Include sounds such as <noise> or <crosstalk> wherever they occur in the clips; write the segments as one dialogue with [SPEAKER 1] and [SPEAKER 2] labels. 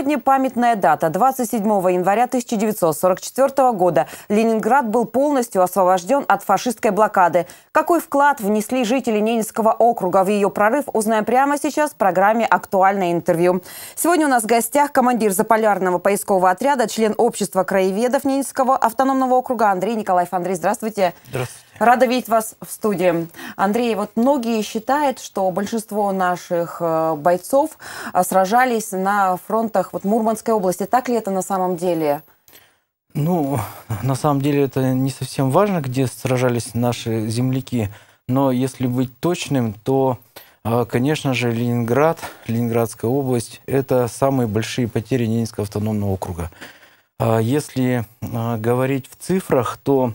[SPEAKER 1] Сегодня памятная дата. 27 января 1944 года Ленинград был полностью освобожден от фашистской блокады. Какой вклад внесли жители Ненецкого округа в ее прорыв, узнаем прямо сейчас в программе «Актуальное интервью». Сегодня у нас в гостях командир заполярного поискового отряда, член общества краеведов Ненецкого автономного округа Андрей Николаев. Андрей, здравствуйте. Здравствуйте. Рада видеть вас в студии. Андрей, вот многие считают, что большинство наших э, бойцов э, сражались на фронтах вот Мурманской области. Так ли это на самом деле?
[SPEAKER 2] Ну, на самом деле это не совсем важно, где сражались наши земляки. Но если быть точным, то, э, конечно же, Ленинград, Ленинградская область – это самые большие потери Ненецкого автономного округа. А если говорить в цифрах, то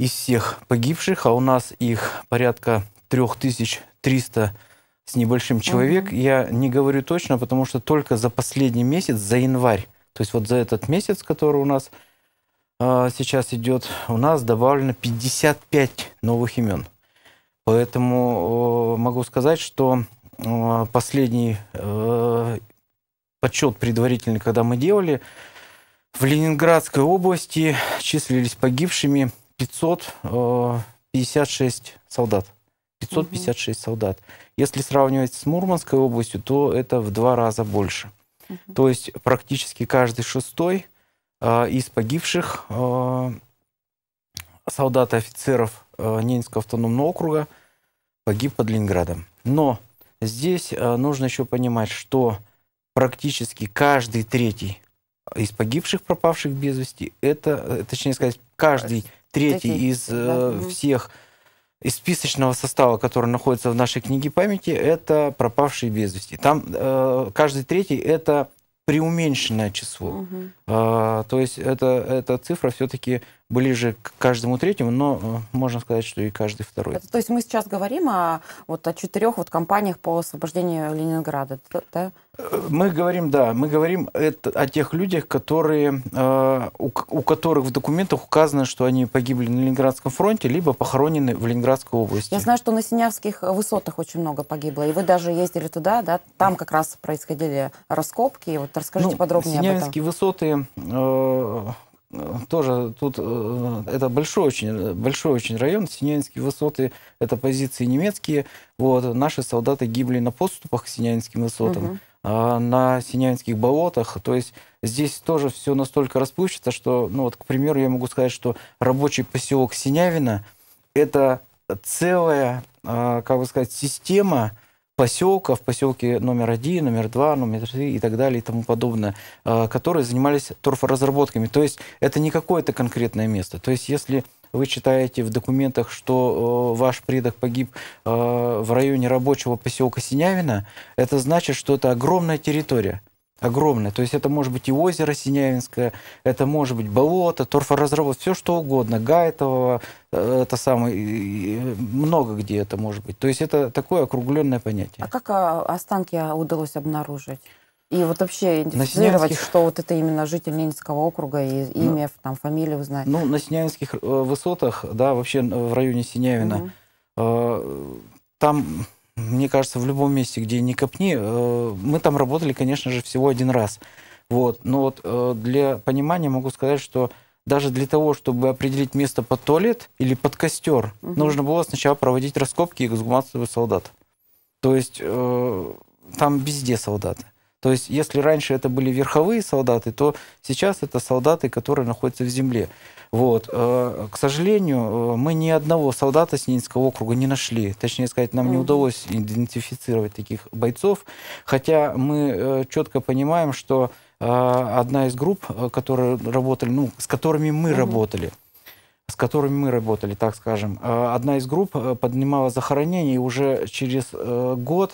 [SPEAKER 2] из всех погибших, а у нас их порядка 3300 с небольшим человек. Угу. Я не говорю точно, потому что только за последний месяц, за январь, то есть вот за этот месяц, который у нас э, сейчас идет, у нас добавлено 55 новых имен. Поэтому э, могу сказать, что э, последний э, подсчет предварительный, когда мы делали, в Ленинградской области числились погибшими 556 э, солдат. 556 угу. солдат. Если сравнивать с Мурманской областью, то это в два раза больше. Угу. То есть практически каждый шестой э, из погибших э, солдат и офицеров э, Ненецкого автономного округа погиб под Ленинградом. Но здесь э, нужно еще понимать, что практически каждый третий из погибших, пропавших без вести, это, э, точнее сказать, каждый третий Таких, из да. э, всех из списочного состава, который находится в нашей книге памяти, это пропавшие без вести. Там э, каждый третий это преуменьшенное число. Угу. Э, то есть это, эта цифра все-таки ближе к каждому третьему, но э, можно сказать, что и каждый второй. Это,
[SPEAKER 1] то есть мы сейчас говорим о, вот, о четырех вот компаниях по освобождению Ленинграда, да?
[SPEAKER 2] Э, мы говорим, да, мы говорим это, о тех людях, которые, э, у, у которых в документах указано, что они погибли на Ленинградском фронте, либо похоронены в Ленинградской области. Я
[SPEAKER 1] знаю, что на Синявских высотах очень много погибло, и вы даже ездили туда, да, там как раз происходили раскопки, вот расскажите ну, подробнее об этом. Синявские
[SPEAKER 2] высоты... Э, тоже тут э, это большой очень, большой очень район, Синянские высоты, это позиции немецкие. Вот, наши солдаты гибли на подступах к Синянским высотам, угу. на Синянских болотах. То есть здесь тоже все настолько расплывчато, что, ну вот, к примеру, я могу сказать, что рабочий поселок Синявина – это целая, а, как бы сказать, система, Поселка, в поселке номер один, номер два, номер три и так далее и тому подобное, э, которые занимались торфоразработками. То есть это не какое-то конкретное место. То есть если вы читаете в документах, что э, ваш предок погиб э, в районе рабочего поселка Синявина, это значит, что это огромная территория огромное. То есть это может быть и озеро Синявинское, это может быть болото, торфоразработка, все что угодно, Гаетово, э, это самое, много где это может быть. То есть это такое округленное понятие.
[SPEAKER 1] А как а, останки а, удалось обнаружить? И вот вообще идентифицировать, Синявинских... что вот это именно житель Ленинского округа, и ну, имя, ну, там, фамилию узнать. Ну, на
[SPEAKER 2] Синявинских э, высотах, да, вообще э, в районе Синявина, угу. э, там мне кажется, в любом месте, где не копни, э, мы там работали, конечно же, всего один раз. Вот. Но вот э, для понимания могу сказать, что даже для того, чтобы определить место под туалет или под костер, угу. нужно было сначала проводить раскопки и эксгумацию солдат. То есть э, там везде солдаты. То есть, если раньше это были верховые солдаты, то сейчас это солдаты, которые находятся в земле. Вот. Э, к сожалению, э, мы ни одного солдата Сининского округа не нашли. Точнее сказать, нам не удалось идентифицировать таких бойцов. Хотя мы э, четко понимаем, что одна из групп, которые работали, ну, с которыми мы работали, с которыми мы работали, так скажем, одна из групп поднимала захоронение, и уже через год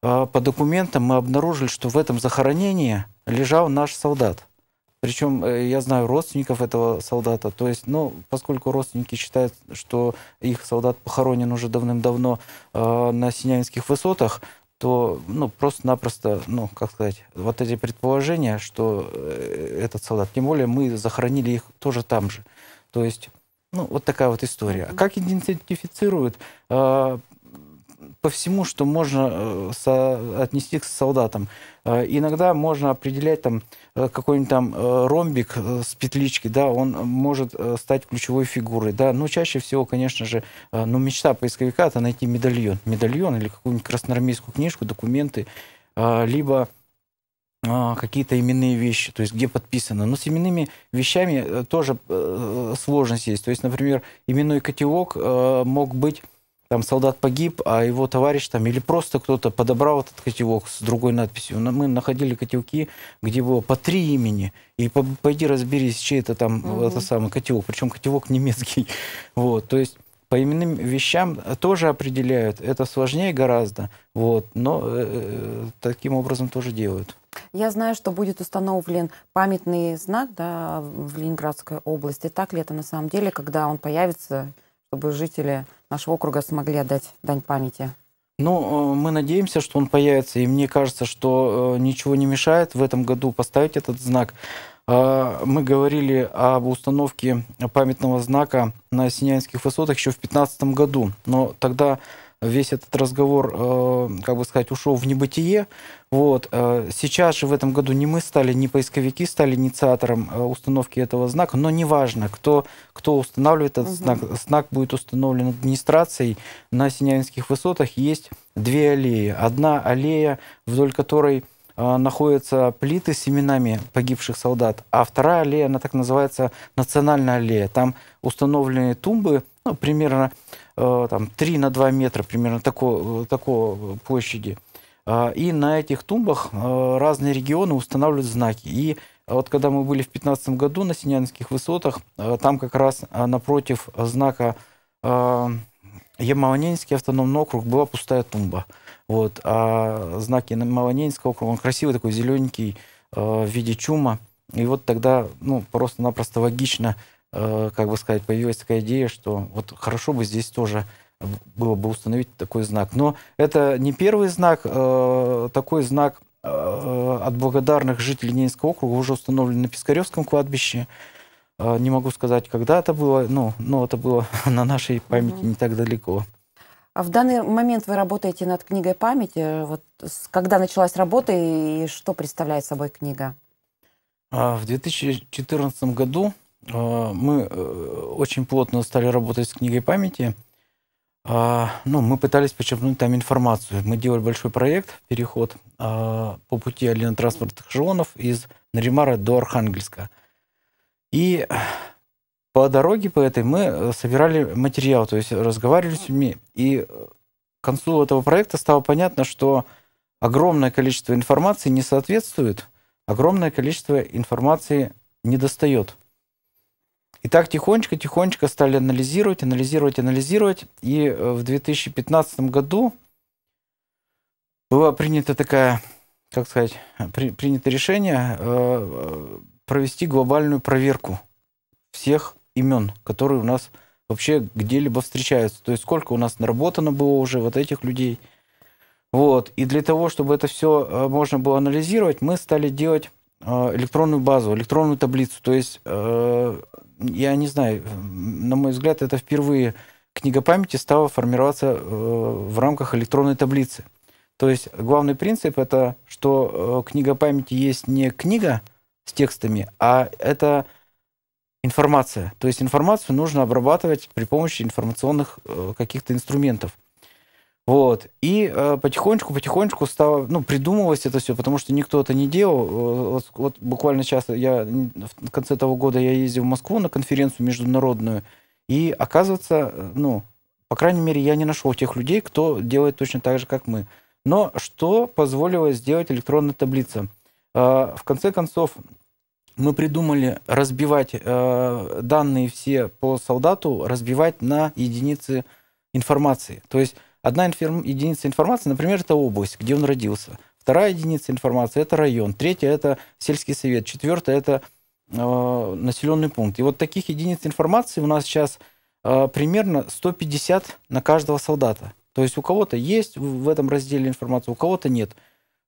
[SPEAKER 2] по документам мы обнаружили, что в этом захоронении лежал наш солдат. Причем э, я знаю родственников этого солдата. То есть, ну, поскольку родственники считают, что их солдат похоронен уже давным-давно э, на Синявинских высотах, то, ну, просто-напросто, ну, как сказать, вот эти предположения, что э, этот солдат, тем более мы захоронили их тоже там же. То есть, ну, вот такая вот история. А как идентифицируют? Э, по всему, что можно э, со, отнести к солдатам. Э, иногда можно определять там э, какой-нибудь там ромбик с петлички, да, он может стать ключевой фигурой, да, но чаще всего, конечно же, ну, мечта поисковика – это найти медальон, медальон или какую-нибудь красноармейскую книжку, документы, либо какие-то именные вещи, то есть где подписано. Но с именными вещами тоже сложность есть. То есть, например, именной котелок мог быть там солдат погиб, а его товарищ там или просто кто-то подобрал этот котелок с другой надписью. Мы находили котелки, где было по три имени. И по, пойди разберись, чей это там угу. это самый котелок. Причем котелок немецкий. <laughs> Вот, то есть по именным вещам э, тоже определяют. Это сложнее гораздо, вот, но э, э, таким образом тоже делают.
[SPEAKER 1] Я знаю, что будет установлен памятный знак да, в Ленинградской области. Так ли это на самом деле, когда он появится? чтобы жители нашего округа смогли отдать дань памяти.
[SPEAKER 2] Ну, э, мы надеемся, что он появится, и мне кажется, что э, ничего не мешает в этом году поставить этот знак. Э, мы говорили об установке памятного знака на Синянских высотах еще в 2015 году, но тогда весь этот разговор, э, как бы сказать, ушел в небытие. Вот. Э, сейчас же в этом году не мы стали, не поисковики стали инициатором э, установки этого знака, но неважно, кто, кто устанавливает этот угу. знак. Знак будет установлен администрацией. На Синявинских высотах есть две аллеи. Одна аллея, вдоль которой находятся плиты с именами погибших солдат, а вторая аллея, она так называется Национальная аллея. Там установлены тумбы, ну, примерно Э, там, 3 на 2 метра примерно такой, э, такой площади. А, и на этих тумбах э, разные регионы устанавливают знаки. И вот когда мы были в 2015 году на Синянских высотах, там как раз напротив знака Ямалоненский автономный округ была пустая тумба. Вот. А знаки Ямалоненского округа, он красивый такой, зелененький, в виде чума. И вот тогда ну, просто-напросто логично – Э, как бы сказать, появилась такая идея, что вот хорошо бы здесь тоже было бы установить такой знак. Но это не первый знак, э, такой знак э, от благодарных жителей Ненецкого округа уже установлен на Пискаревском кладбище. Не могу сказать, когда это было, но, ну, но это было <laughs> на нашей памяти не так далеко.
[SPEAKER 1] А в данный момент вы работаете над книгой памяти. Вот когда началась работа и что представляет собой книга?
[SPEAKER 2] А в 2014 году а, мы э, очень плотно стали работать с книгой памяти. А, ну, мы пытались почерпнуть там информацию. Мы делали большой проект, переход а, по пути оленотранспортных жонов из Наримара до Архангельска. И по дороге по этой мы э, собирали материал, то есть разговаривали с людьми. И к концу этого проекта стало понятно, что огромное количество информации не соответствует, огромное количество информации не достает. И так тихонечко-тихонечко стали анализировать, анализировать, анализировать. И э, в 2015 году было принято такое, как сказать, при, принято решение э, э, провести глобальную проверку всех имен, которые у нас вообще где-либо встречаются. То есть сколько у нас наработано было уже вот этих людей. Вот. И для того, чтобы это все э, можно было анализировать, мы стали делать а, электронную базу, электронную таблицу. То есть, э, я не знаю, на мой взгляд, это впервые книга памяти стала формироваться э, в рамках электронной таблицы. То есть главный принцип это, что э, книга памяти есть не книга с текстами, а это информация. То есть информацию нужно обрабатывать при помощи информационных каких-то инструментов. Вот. И э, потихонечку, потихонечку стало, ну, придумывалось это все, потому что никто это не делал. Э, вот, вот буквально сейчас я в конце того года я ездил в Москву на конференцию международную, и оказывается, э, ну, по крайней мере, я не нашел тех людей, кто делает точно так же, как мы. Но что позволило сделать электронная таблица? Э, в конце концов, мы придумали разбивать э, данные все по солдату, разбивать на единицы информации. То есть Одна информ... единица информации, например, это область, где он родился. Вторая единица информации – это район. Третья – это сельский совет. Четвертая – это э, населенный пункт. И вот таких единиц информации у нас сейчас э, примерно 150 на каждого солдата. То есть у кого-то есть в этом разделе информация, у кого-то нет.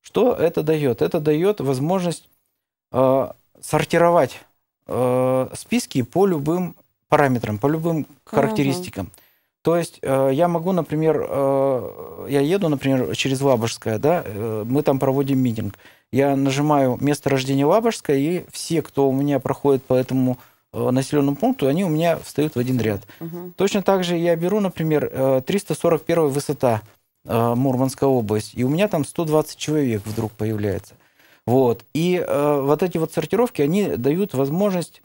[SPEAKER 2] Что это дает? Это дает возможность э, сортировать э, списки по любым параметрам, по любым характеристикам. Угу. То есть э, я могу, например, э, я еду, например, через Лабожское, да, э, мы там проводим митинг. Я нажимаю место рождения Лабожское, и все, кто у меня проходит по этому населенному пункту, они у меня встают в один ряд. Угу. Точно так же я беру, например, 341 высота Мурманская область, и у меня там 120 человек вдруг появляется. Вот. И вот эти вот сортировки, они дают возможность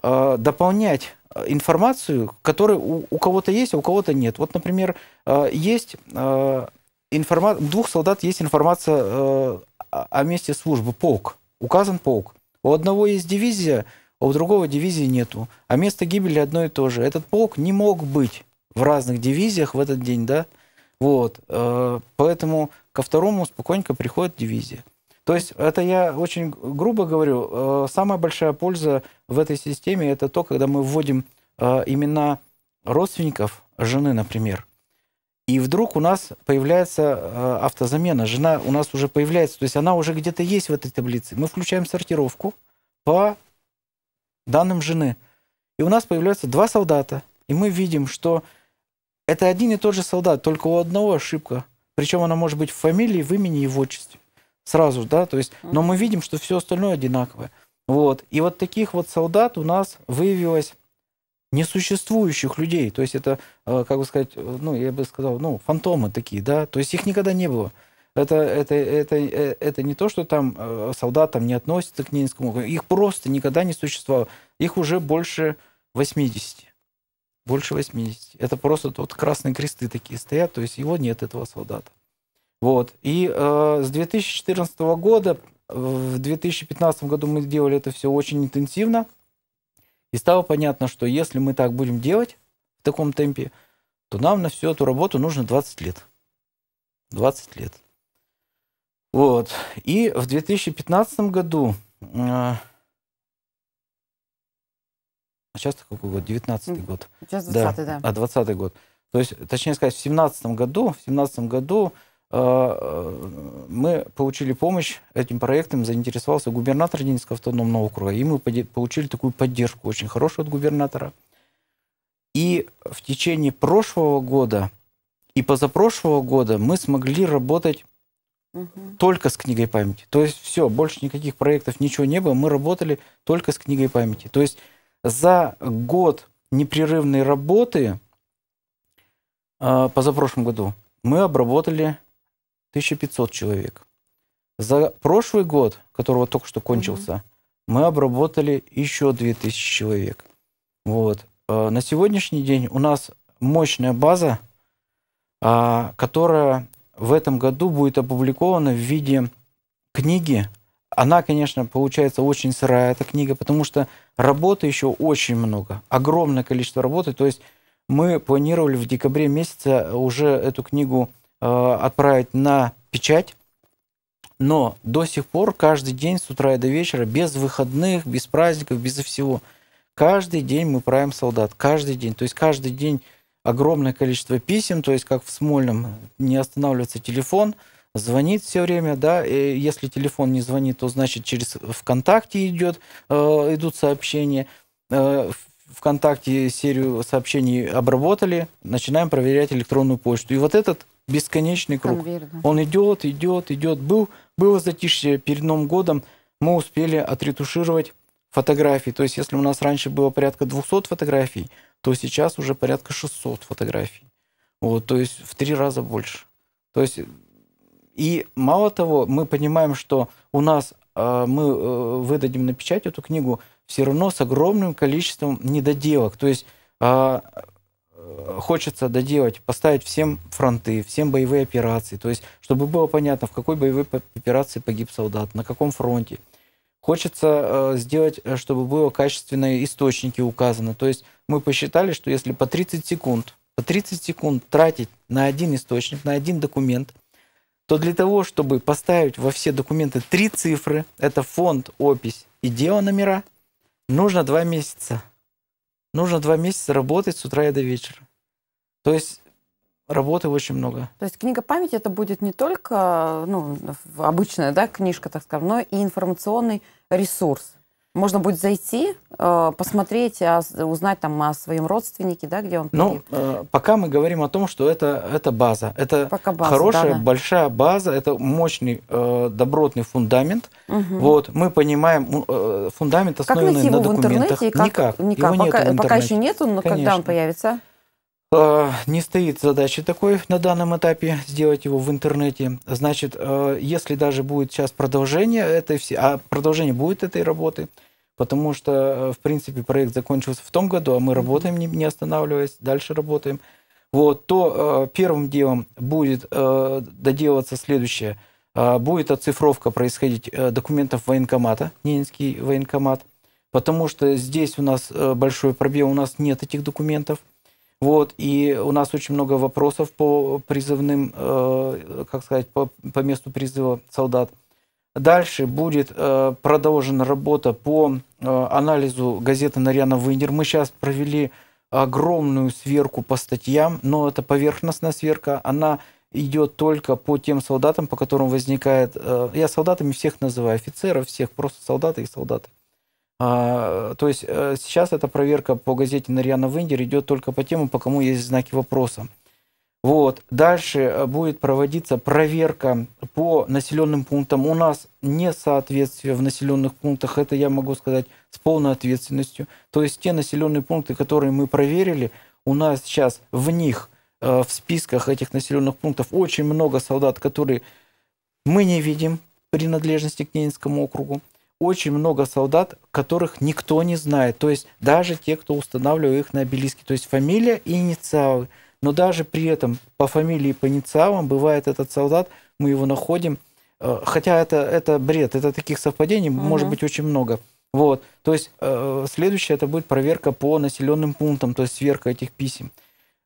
[SPEAKER 2] дополнять информацию, которая у, у кого-то есть, а у кого-то нет. Вот, например, э, есть э, информация, двух солдат есть информация э, о месте службы, полк, указан полк. У одного есть дивизия, а у другого дивизии нету. А место гибели одно и то же. Этот полк не мог быть в разных дивизиях в этот день, да? Вот. Поэтому ко второму спокойненько приходит дивизия. То есть это я очень грубо говорю. Э, самая большая польза в этой системе это то, когда мы вводим э, имена родственников жены, например. И вдруг у нас появляется э, автозамена. Жена у нас уже появляется, то есть она уже где-то есть в этой таблице. Мы включаем сортировку по данным жены. И у нас появляются два солдата. И мы видим, что это один и тот же солдат, только у одного ошибка. Причем она может быть в фамилии, в имени и в отчестве сразу, да, то есть, но мы видим, что все остальное одинаковое. Вот. И вот таких вот солдат у нас выявилось несуществующих людей. То есть это, э, как бы сказать, э, ну, я бы сказал, ну, фантомы такие, да, то есть их никогда не было. Это, это, это, э, это не то, что там солдат там не относится к Нинскому, их просто никогда не существовало. Их уже больше 80. Больше 80. Это просто вот красные кресты такие стоят, то есть его нет, этого солдата. Вот. И э, с 2014 года, в 2015 году мы делали это все очень интенсивно. И стало понятно, что если мы так будем делать в таком темпе, то нам на всю эту работу нужно 20 лет. 20 лет. Вот. И в 2015 году... Э, а сейчас какой год? 19 год. Сейчас 20 да. да. А, 20 год. То есть, точнее сказать, в 17 году, в 17 году Э, мы получили помощь этим проектом, заинтересовался губернатор Динского автономного округа, и мы получили такую поддержку очень хорошую от губернатора. И в течение прошлого года и позапрошлого года мы смогли работать угу. только с книгой памяти. То есть все, больше никаких проектов, ничего не было, мы работали только с книгой памяти. То есть за год непрерывной работы э, позапрошлом году мы обработали 1500 человек. За прошлый год, которого только что кончился, mm мы обработали еще 2000 человек. Вот. Э, на сегодняшний день у нас мощная база, а, которая в этом году будет опубликована в виде книги. Она, конечно, получается очень сырая, эта книга, потому что работы еще очень много, огромное количество работы. То есть мы планировали в декабре месяце уже эту книгу Э, отправить на печать. Но до сих пор каждый день с утра и до вечера, без выходных, без праздников, без всего, каждый день мы правим солдат, каждый день. То есть каждый день огромное количество писем, то есть как в Смольном не останавливается телефон, звонит все время, да, и если телефон не звонит, то значит через ВКонтакте идет, э, идут сообщения, э, ВКонтакте серию сообщений обработали, начинаем проверять электронную почту. И вот этот бесконечный круг. Он идет, идет, идет. Был, было затишье перед Новым годом, мы успели отретушировать фотографии. То есть, если у нас раньше было порядка 200 фотографий, то сейчас уже порядка 600 фотографий. Вот, то есть в три раза больше. То есть и мало того, мы понимаем, что у нас э, мы э, выдадим на печать эту книгу все равно с огромным количеством недоделок. То есть а, хочется доделать, поставить всем фронты, всем боевые операции, то есть чтобы было понятно, в какой боевой операции погиб солдат, на каком фронте. Хочется э, сделать, э, чтобы было качественные источники указаны. То есть мы посчитали, что если по 30 секунд, по 30 секунд тратить на один источник, на один документ, то для того, чтобы поставить во все документы три цифры, это фонд, опись и дело номера, нужно два месяца нужно два месяца работать с утра и до вечера. То есть работы очень много.
[SPEAKER 1] То есть книга памяти это будет не только ну, обычная да, книжка, так скажем, но и информационный ресурс. Можно будет зайти, э, посмотреть, а узнать там о своем родственнике, да, где он. Ну,
[SPEAKER 2] переехал. Э, пока мы говорим о том, что это, это база. Это пока база, хорошая, да, да. большая база, это мощный, э, добротный фундамент.
[SPEAKER 1] Угу. Вот,
[SPEAKER 2] мы понимаем, фундамент основанный как найти его в интернете? Как? Никак. Никак. Его пока, пока еще нет, но Конечно. когда он появится? Э, не стоит задачи такой на данном этапе сделать его в интернете. Значит, э, если даже будет сейчас продолжение этой все, а продолжение будет этой работы, потому что, э, в принципе, проект закончился в том году, а мы работаем, не останавливаясь, дальше работаем, вот, то первым делом будет доделаться следующее. Будет оцифровка происходить документов военкомата, Ненецкий военкомат, потому что здесь у нас большой пробел, у нас нет этих документов – вот, и у нас очень много вопросов по призывным, э, как сказать, по, по месту призыва солдат. Дальше будет э, продолжена работа по э, анализу газеты «Нарьяна Вынер». Мы сейчас провели огромную сверку по статьям, но это поверхностная сверка, она идет только по тем солдатам, по которым возникает... Э, я солдатами всех называю, офицеров всех, просто солдаты и солдаты. А, то есть э, сейчас эта проверка по газете Нарьяна Вендер идет только по тем, по кому есть знаки вопроса. Вот. Дальше э, будет проводиться проверка по населенным пунктам. У нас несоответствие в населенных пунктах, это я могу сказать с полной ответственностью. То есть те населенные пункты, которые мы проверили, у нас сейчас в них, э, в списках этих населенных пунктов, очень много солдат, которые мы не видим принадлежности к Ненецкому округу очень много солдат, которых никто не знает. То есть даже те, кто устанавливал их на обелиске. То есть фамилия и инициалы. Но даже при этом по фамилии и по инициалам бывает этот солдат, мы его находим. Э, хотя это, это бред, это таких совпадений угу. может быть очень много. Вот. То есть э, следующее это будет проверка по населенным пунктам, то есть сверка этих писем,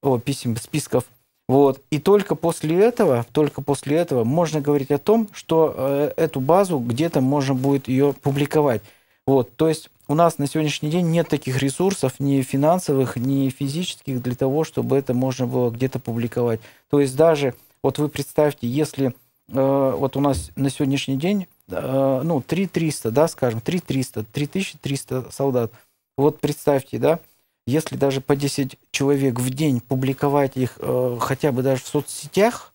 [SPEAKER 2] о, писем, списков. Вот. И только после этого, только после этого можно говорить о том, что э, эту базу где-то можно будет ее публиковать. Вот. То есть у нас на сегодняшний день нет таких ресурсов, ни финансовых, ни физических, для того, чтобы это можно было где-то публиковать. То есть даже, вот вы представьте, если э, вот у нас на сегодняшний день, э, ну, 3300, да, скажем, 3300, 3300 солдат. Вот представьте, да, если даже по 10 человек в день публиковать их э, хотя бы даже в соцсетях,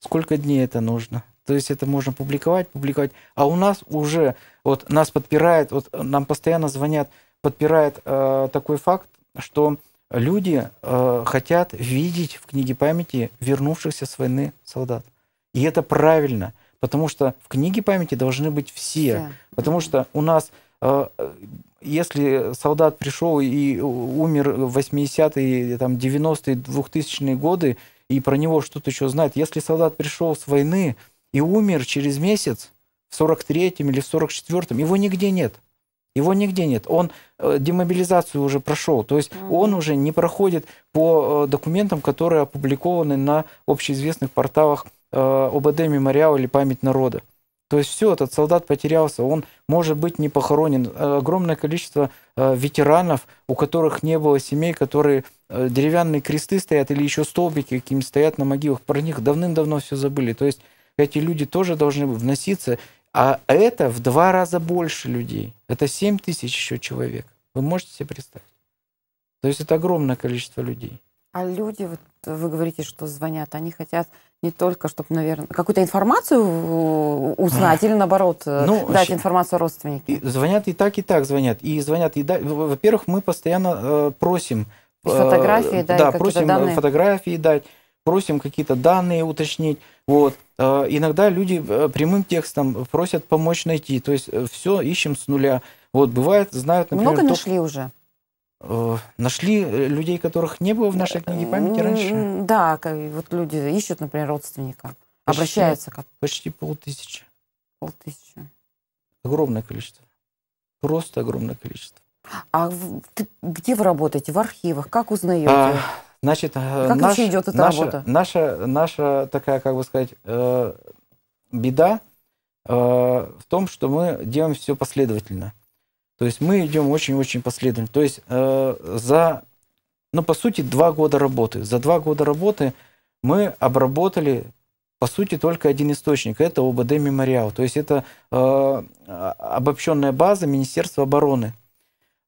[SPEAKER 2] сколько дней это нужно? То есть это можно публиковать, публиковать. А у нас уже, вот нас подпирает, вот нам постоянно звонят, подпирает э, такой факт, что люди э, хотят видеть в книге памяти вернувшихся с войны солдат. И это правильно, потому что в книге памяти должны быть все. все. Потому что у нас э, если солдат пришел и умер в 80-е, там, 90-е, 2000-е годы, и про него что-то еще знает, если солдат пришел с войны и умер через месяц, в 43-м или в 44-м, его нигде нет. Его нигде нет. Он э, демобилизацию уже прошел. То есть mm он уже не проходит по э, документам, которые опубликованы на общеизвестных порталах э, ОБД «Мемориал» или «Память народа». То есть все, этот солдат потерялся, он может быть не похоронен. Огромное количество э, ветеранов, у которых не было семей, которые э, деревянные кресты стоят или еще столбики какими стоят на могилах, про них давным-давно все забыли. То есть эти люди тоже должны вноситься, а это в два раза больше людей. Это 7 тысяч еще человек. Вы можете себе представить? То есть это огромное количество людей.
[SPEAKER 1] А люди, вот вы говорите, что звонят, они хотят не только, чтобы, наверное, какую-то информацию э, узнать или, наоборот, э, ну, дать информацию родственникам?
[SPEAKER 2] И звонят и так, и так звонят. И звонят, и да. Во-первых, мы постоянно э, просим... Э, фотографии, да, да просим э, данные. фотографии дать, просим какие-то данные уточнить. Вот. Э, иногда люди прямым текстом просят помочь найти. То есть все ищем с нуля. Вот, бывает, знают, например... Много нашли топ... уже? Э, нашли э, людей, которых не было в нашей книге памяти раньше?
[SPEAKER 1] Да, вот люди ищут, например, родственника, почти, обращаются
[SPEAKER 2] как? Почти полтысячи. Полтысячи. Огромное количество. Просто огромное количество.
[SPEAKER 1] А ты, где вы работаете? В архивах? Как узнаете? А,
[SPEAKER 2] значит, э, как наш, вообще идет эта наша, работа? Наша, наша такая, как бы сказать, э, беда э, в том, что мы делаем все последовательно. То есть мы идем очень-очень последовательно. То есть э, за, ну, по сути, два года работы. За два года работы мы обработали, по сути, только один источник. Это ОБД «Мемориал». То есть это э, обобщенная база Министерства обороны.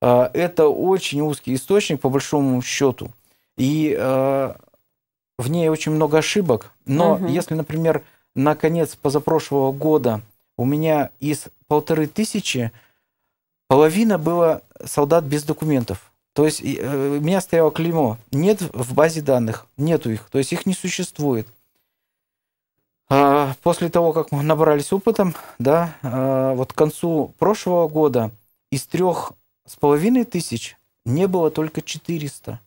[SPEAKER 2] Э, это очень узкий источник, по большому счету. И э, в ней очень много ошибок. Но угу. если, например, на конец позапрошлого года у меня из полторы тысячи половина было солдат без документов. То есть э, у меня стояло клеймо. Нет в базе данных, нету их. То есть их не существует. А, после того, как мы набрались опытом, да, а, вот к концу прошлого года из трех с половиной тысяч не было только 400.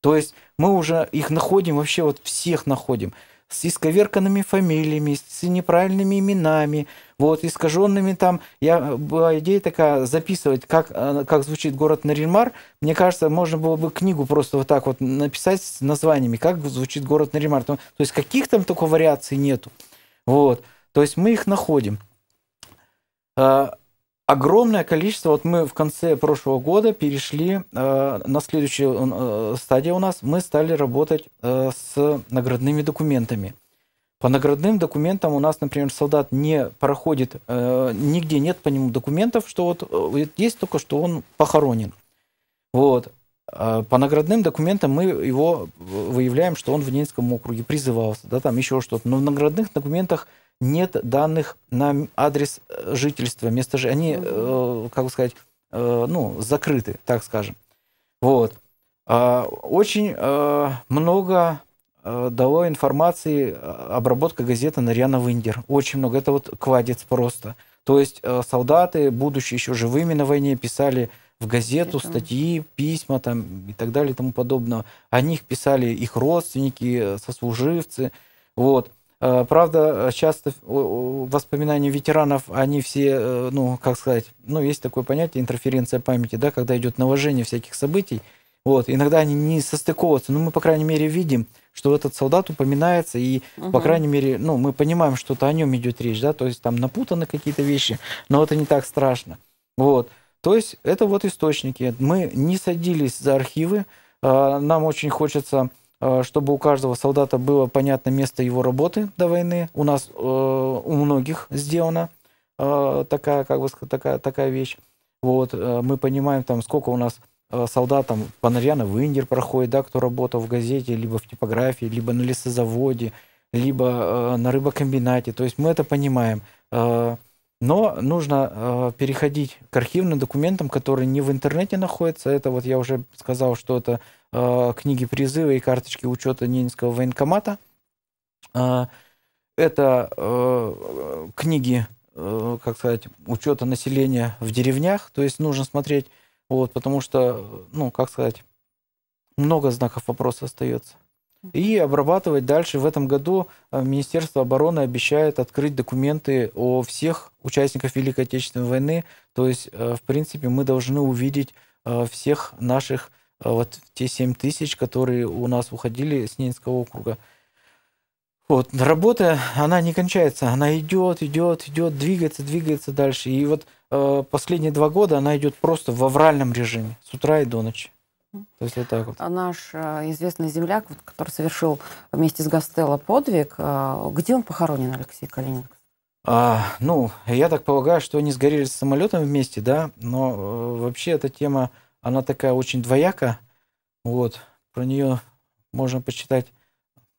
[SPEAKER 2] То есть мы уже их находим, вообще вот всех находим с исковерканными фамилиями, с неправильными именами, вот, искаженными там. Я, была идея такая, записывать, как, э, как звучит город Наримар Мне кажется, можно было бы книгу просто вот так вот написать с названиями, как звучит город Наримар То есть каких там только вариаций нету. Вот. То есть мы их находим. А, огромное количество, вот мы в конце прошлого года перешли э, на следующую э, стадию у нас, мы стали работать э, с наградными документами. По наградным документам у нас, например, солдат не проходит, э, нигде нет по нему документов, что вот э, есть только, что он похоронен. Вот. Э, по наградным документам мы его выявляем, что он в Ненецком округе призывался, да, там еще что-то. Но в наградных документах нет данных на адрес э, жительства, место же Они, э, как бы сказать, э, ну, закрыты, так скажем. Вот. Э, очень э, много э, дало информации э, обработка газеты Нарьяна Виндер. Очень много. Это вот квадец просто. То есть солдаты, будучи еще живыми на войне, писали в газету Это... статьи, письма там и так далее и тому подобное. О них писали их родственники, сослуживцы. Вот. Э, правда, часто э, воспоминания ветеранов, они все, э, ну, как сказать, ну, есть такое понятие интерференция памяти, да, когда идет наложение всяких событий. Вот, иногда они не состыковываются, но мы, по крайней мере, видим, что этот солдат упоминается, и, угу. по крайней мере, ну, мы понимаем, что-то о нем идет речь, да, то есть там напутаны какие-то вещи, но это не так страшно. Вот. То есть это вот источники. Мы не садились за архивы, нам очень хочется Э, чтобы у каждого солдата было понятно место его работы до войны. У нас э, у многих сделана э, такая, как бы, такая, такая вещь. Вот, мы понимаем, там, сколько у нас солдатам Панарьяна в Индир проходит, да, кто работал в газете, либо в типографии, либо на лесозаводе, либо э, на рыбокомбинате. То есть мы это понимаем. но нужно э, переходить к архивным документам, которые не в интернете находятся. Это вот я уже сказал, что это Э, книги призыва и карточки учета Ненецкого военкомата. Э, это э, книги, как сказать, учета населения в деревнях, то есть нужно смотреть, вот, потому что, ну, как сказать, много знаков вопроса остается. И обрабатывать дальше. В этом году Министерство обороны обещает открыть документы о всех участниках Великой Отечественной войны. То есть, в принципе, мы должны увидеть всех наших а вот те 7 тысяч, которые у нас уходили с Нинского округа. Вот, работа, она не кончается, она идет, идет, идет, двигается, двигается дальше. И вот э, последние два года она идет просто в авральном режиме, с утра и до ночи. То есть вот так вот.
[SPEAKER 1] А наш э, известный земляк, вот, который совершил вместе с Гастелло подвиг, э, где он похоронен, Алексей Калинин?
[SPEAKER 2] А, ну, я так полагаю, что они сгорели с самолетом вместе, да, но э, вообще эта тема она такая очень двояка. Вот. Про нее можно почитать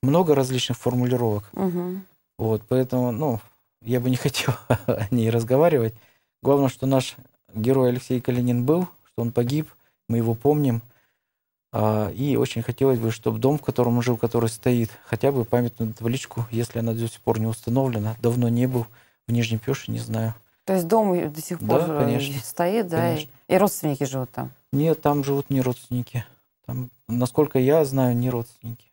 [SPEAKER 2] много различных формулировок. Угу. Вот. Поэтому, ну, я бы не <laughs> хотел о ней разговаривать. Главное, что наш герой Алексей Калинин был, что он погиб, мы его помним. А, и очень хотелось бы, чтобы дом, в котором он жил, который стоит, хотя бы памятную табличку, если она до сих пор не установлена, давно не был в Нижнем Пеше, не знаю.
[SPEAKER 1] То есть дом до сих пор да, конечно, стоит, да? Конечно. И родственники живут там?
[SPEAKER 2] Нет, там живут не родственники. Там, насколько я знаю, не родственники.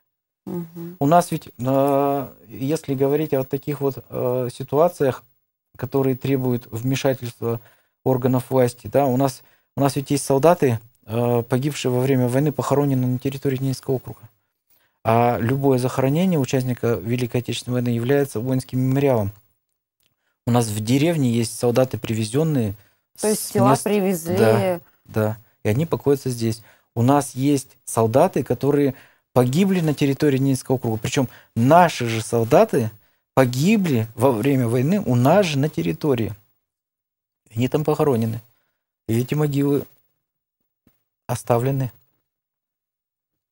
[SPEAKER 2] Угу. У нас ведь, а, если говорить о таких вот а, ситуациях, которые требуют вмешательства органов власти, да, у нас, у нас ведь есть солдаты, а, погибшие во время войны, похоронены на территории Днинского округа. А любое захоронение участника Великой Отечественной войны является воинским мемориалом. У нас в деревне есть солдаты, привезенные – то есть тела мест... привезли. Да, да. И они покоятся здесь. У нас есть солдаты, которые погибли на территории Нинского округа. Причем наши же солдаты погибли во время войны у нас же на территории. Они там похоронены. И эти могилы оставлены.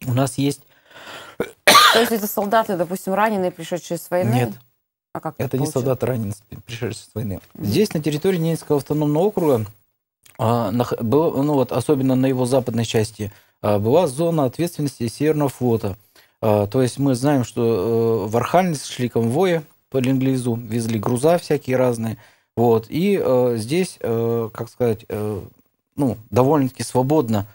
[SPEAKER 2] У нас есть...
[SPEAKER 1] То есть это солдаты, допустим, раненые, пришедшие с войны? Нет, а как это, не солдат
[SPEAKER 2] ранен, пришедший с войны. Mm-hmm. Здесь, на территории Ненецкого автономного округа, а, был, ну, вот, особенно на его западной части, а, была зона ответственности Северного флота. А, то есть мы знаем, что э, в Архангельск шли конвои по Ленглизу, везли груза всякие разные. Вот, и э, здесь, э, как сказать, ну, довольно-таки свободно,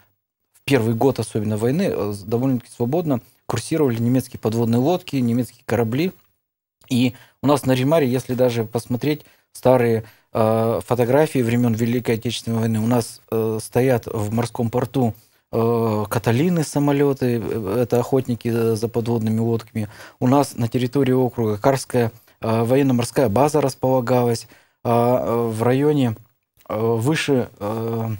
[SPEAKER 2] в первый год особенно войны, довольно-таки свободно курсировали немецкие подводные лодки, немецкие корабли. И у нас на Римаре, если даже посмотреть старые э, фотографии времен Великой Отечественной войны, у нас э, стоят в морском порту э, каталины самолеты, э, это охотники за подводными лодками. У нас на территории округа Карская э, военно-морская база располагалась э, в районе э, выше... Э,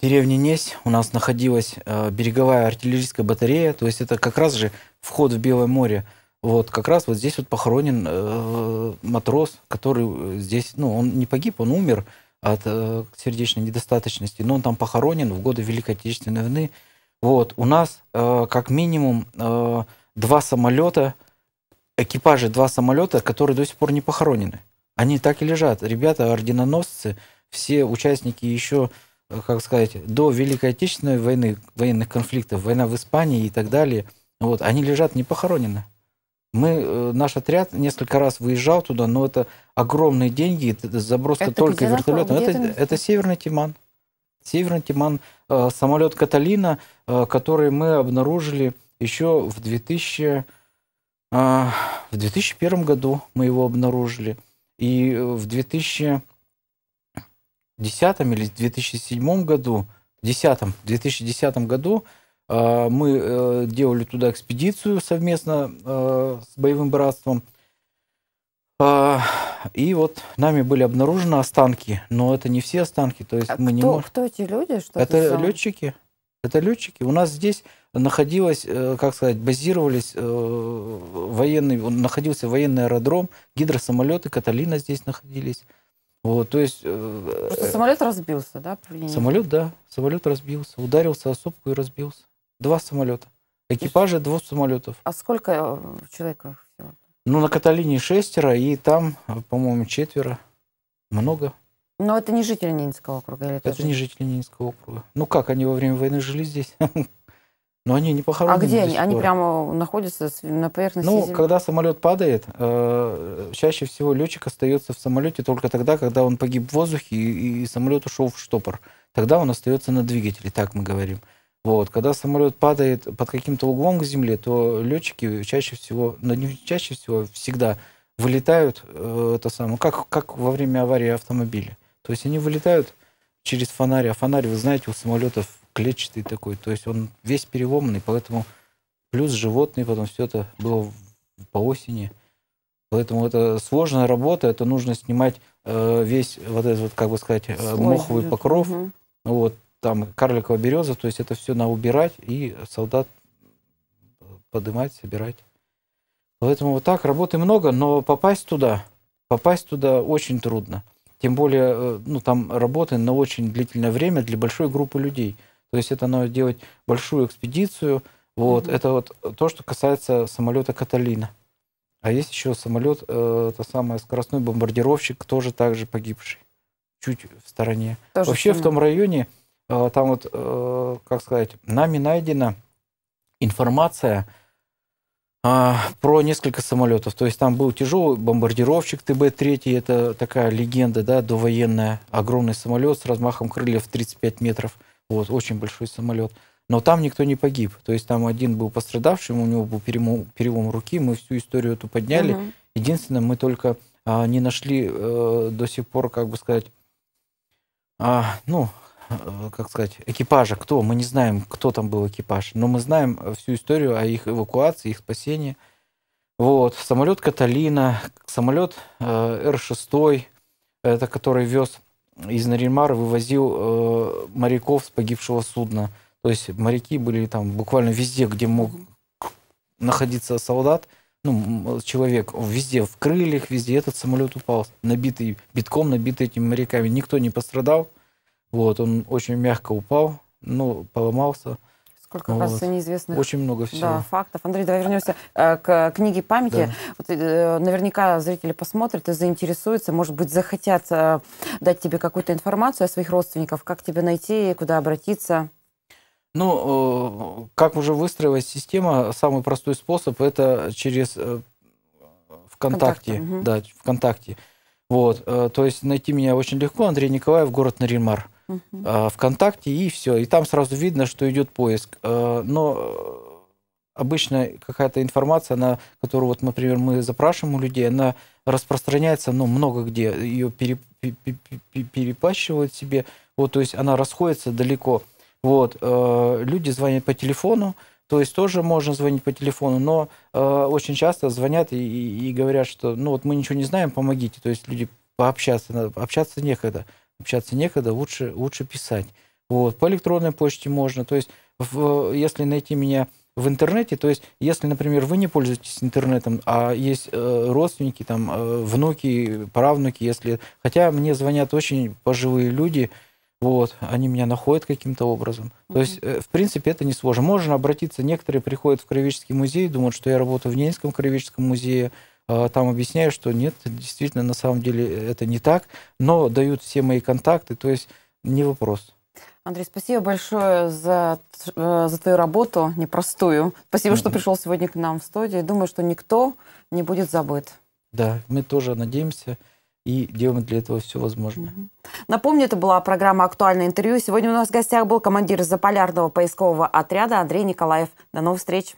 [SPEAKER 2] деревне Несь у нас находилась э, береговая артиллерийская батарея, то есть это как раз же вход в Белое море. Вот как раз вот здесь вот похоронен э, матрос, который э, здесь, ну, он не погиб, он умер от э, сердечной недостаточности, но он там похоронен в годы Великой Отечественной войны. Вот у нас э, как минимум э, два самолета, экипажи два самолета, которые до сих пор не похоронены. Они так и лежат. Ребята, орденоносцы, все участники еще, э, как сказать, до Великой Отечественной войны, военных конфликтов, война в Испании и так далее, вот, они лежат не похоронены. Мы, э, наш отряд несколько раз выезжал туда, но это огромные деньги, заброска это только вертолетом. Это, это, Северный Тиман. Северный Тиман, э, самолет Каталина, э, который мы обнаружили еще в, 2000, в 2001 году. Мы его обнаружили. И в 2010 или 2007 году, 10, 2010 году Э, мы э, делали туда экспедицию совместно э, с боевым братством. И вот нами были обнаружены останки, но это не все останки, то есть а мы кто, не можем.
[SPEAKER 1] Кто эти люди? Что это
[SPEAKER 2] летчики. Это летчики. У нас здесь находилось, как сказать, базировались военный, находился военный аэродром, гидросамолеты, Каталина здесь находились. Вот, то есть. Просто самолет
[SPEAKER 1] разбился, да? Самолет,
[SPEAKER 2] да, самолет разбился, ударился о сопку и разбился. Два самолета. Экипажи есть... двух самолетов.
[SPEAKER 1] А сколько э, человек всего?
[SPEAKER 2] Ну, на Каталине шестеро, и там, э, по-моему, четверо. Много.
[SPEAKER 1] Но это не жители Нинского округа? Или это, это не жители
[SPEAKER 2] Нинского округа. Ну как, они во время войны жили здесь? <laughs> Но они не а похоронены. А где они? Они
[SPEAKER 1] прямо находятся на поверхности Ну, земли? когда
[SPEAKER 2] самолет падает, э, чаще всего летчик остается в самолете только тогда, когда он погиб в воздухе и, и самолет ушел в штопор. Тогда он остается на двигателе, так мы говорим. Вот. Когда самолет падает под каким-то углом к земле, то летчики чаще всего, ну не чаще всего, всегда вылетают, э, это самое, как, как во время аварии автомобиля. То есть они вылетают через фонарь, а фонарь, вы знаете, у самолетов клетчатый такой, то есть он весь переломанный, поэтому плюс животные, потом все это было по осени. Поэтому это сложная работа, это нужно снимать э, весь вот этот вот, как бы сказать, э, моховый покров. Угу. Вот, там карликовая береза, то есть это все надо убирать и солдат поднимать, собирать. Поэтому вот так, работы много, но попасть туда, попасть туда очень трудно. Тем более, э, ну, там работы на очень длительное время для большой группы людей. То есть это надо делать большую экспедицию. Вот, mm-hmm. это вот то, что касается самолета Каталина. А есть еще самолет, э, то самое скоростной бомбардировщик, тоже также погибший, чуть в стороне. Тоже Вообще в том районе а, там вот, э, как сказать, нами найдена информация а, про несколько самолетов. То есть там был тяжелый бомбардировщик ТБ-3, это такая легенда, да, довоенная, огромный самолет с размахом крыльев 35 метров, вот, очень большой самолет. Но там никто не погиб. То есть там один был пострадавшим у него был перелом, перелом руки, мы всю историю эту подняли. Угу. Единственное, мы только а, не нашли а, до сих пор, как бы сказать, а, ну, Э, как сказать, экипажа, кто? Мы не знаем, кто там был экипаж, но мы знаем э, всю историю о их эвакуации, их спасении. Вот, самолет Каталина, самолет э, Р-6, это который вез из Наримара, вывозил моряков с погибшего судна. То есть моряки были там буквально везде, где мог находиться солдат, ну, человек везде, в крыльях, везде. Этот самолет упал, набитый битком, набитый этими моряками. Никто не пострадал. Вот, он очень мягко упал, ну, поломался.
[SPEAKER 1] Сколько, вот. кажется, неизвестных Очень много всего. Да, фактов. Андрей, давай вернемся э, к книге памяти. Да. Вот, э, наверняка зрители посмотрят и заинтересуются, может быть, захотят э, дать тебе какую-то информацию о своих родственниках, как тебя найти, куда обратиться.
[SPEAKER 2] Ну, э, как уже выстраивать система, самый простой способ – это через э, ВКонтакте. ВКонтакте угу. Да, ВКонтакте. Вот, э, то есть найти меня очень легко. Андрей Николаев, город Наримар. А, ВКонтакте, и все. И там сразу видно, что идет поиск. А, но обычно какая-то информация, она, которую, вот, например, мы запрашиваем у людей, она распространяется ну, много где. Ее пере, перепащивают себе. Вот, то есть она расходится далеко. Вот, а, люди звонят по телефону, то есть тоже можно звонить по телефону, но э, очень часто звонят и, и, говорят, что ну вот мы ничего не знаем, помогите. То есть люди пообщаться, надо, общаться некогда общаться некогда, лучше, лучше писать. Вот. По электронной почте можно. То есть, в, если найти меня в интернете, то есть, если, например, вы не пользуетесь интернетом, а есть э, родственники, там, э, внуки, правнуки, если... Хотя мне звонят очень пожилые люди, вот, они меня находят каким-то образом. Mm-hmm. То есть, э, в принципе, это не сложно. Можно обратиться, некоторые приходят в Кривический музей, думают, что я работаю в Ненецком Кривическом музее, а, там объясняю, что нет, действительно, на самом деле э, это не так, но дают все мои контакты, то есть не вопрос.
[SPEAKER 1] Андрей, спасибо большое за, э, за твою работу непростую. Спасибо, что пришел сегодня к нам в студию. Думаю, что никто не будет забыт.
[SPEAKER 2] Да, мы тоже надеемся и делаем для этого все возможное.
[SPEAKER 1] Напомню, это была программа «Актуальное интервью». Сегодня у нас в гостях был командир заполярного поискового отряда Андрей Николаев. До новых встреч!